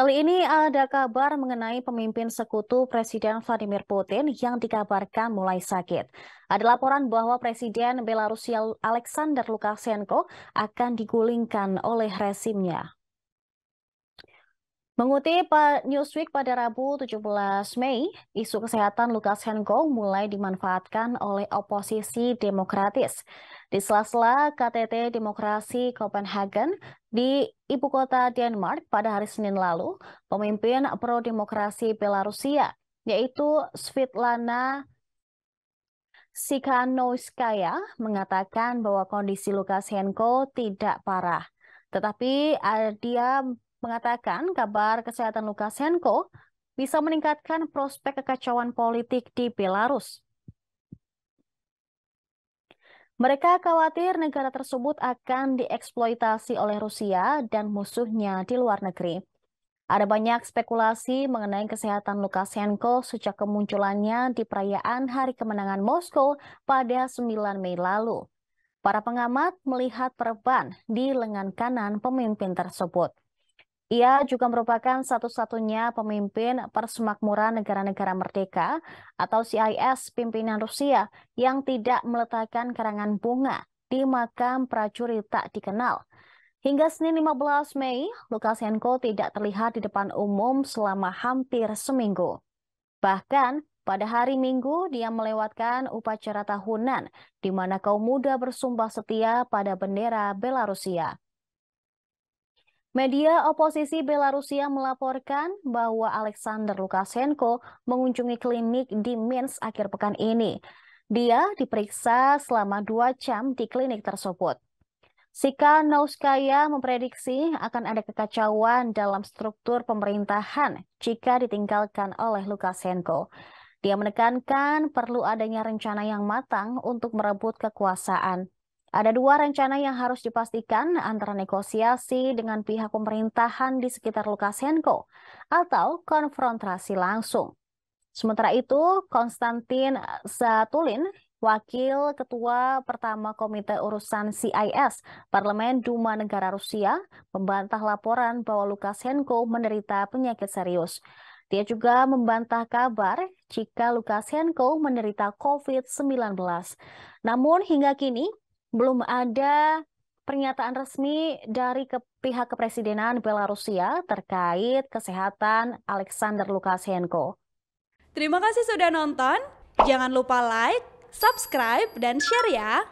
Kali ini ada kabar mengenai pemimpin sekutu Presiden Vladimir Putin yang dikabarkan mulai sakit. Ada laporan bahwa Presiden Belarusia Alexander Lukashenko akan digulingkan oleh resimnya. Mengutip eh, Newsweek pada Rabu 17 Mei, isu kesehatan Lukas Hengko mulai dimanfaatkan oleh oposisi demokratis. Di sela-sela KTT Demokrasi Copenhagen di ibu kota Denmark pada hari Senin lalu, pemimpin pro-demokrasi Belarusia, yaitu Svitlana Sikhanouskaya, mengatakan bahwa kondisi Lukashenko tidak parah. Tetapi eh, dia mengatakan kabar kesehatan Lukashenko bisa meningkatkan prospek kekacauan politik di Belarus. Mereka khawatir negara tersebut akan dieksploitasi oleh Rusia dan musuhnya di luar negeri. Ada banyak spekulasi mengenai kesehatan Lukashenko sejak kemunculannya di perayaan Hari Kemenangan Moskow pada 9 Mei lalu. Para pengamat melihat perban di lengan kanan pemimpin tersebut. Ia juga merupakan satu-satunya pemimpin persemakmuran negara-negara merdeka atau CIS pimpinan Rusia yang tidak meletakkan karangan bunga di makam prajurit tak dikenal. Hingga Senin 15 Mei, Lukashenko tidak terlihat di depan umum selama hampir seminggu. Bahkan pada hari Minggu, dia melewatkan upacara tahunan di mana kaum muda bersumpah setia pada bendera Belarusia. Media oposisi Belarusia melaporkan bahwa Alexander Lukashenko mengunjungi klinik di Minsk akhir pekan ini. Dia diperiksa selama dua jam di klinik tersebut. Sika Nauskaya memprediksi akan ada kekacauan dalam struktur pemerintahan jika ditinggalkan oleh Lukashenko. Dia menekankan perlu adanya rencana yang matang untuk merebut kekuasaan ada dua rencana yang harus dipastikan antara negosiasi dengan pihak pemerintahan di sekitar Lukashenko atau konfrontasi langsung. Sementara itu, Konstantin Zatulin, Wakil Ketua Pertama Komite Urusan CIS Parlemen Duma Negara Rusia, membantah laporan bahwa Lukashenko menderita penyakit serius. Dia juga membantah kabar jika Lukashenko menderita COVID-19. Namun hingga kini, belum ada pernyataan resmi dari ke pihak kepresidenan Belarusia terkait kesehatan Alexander Lukashenko. Terima kasih sudah nonton. Jangan lupa like, subscribe, dan share ya.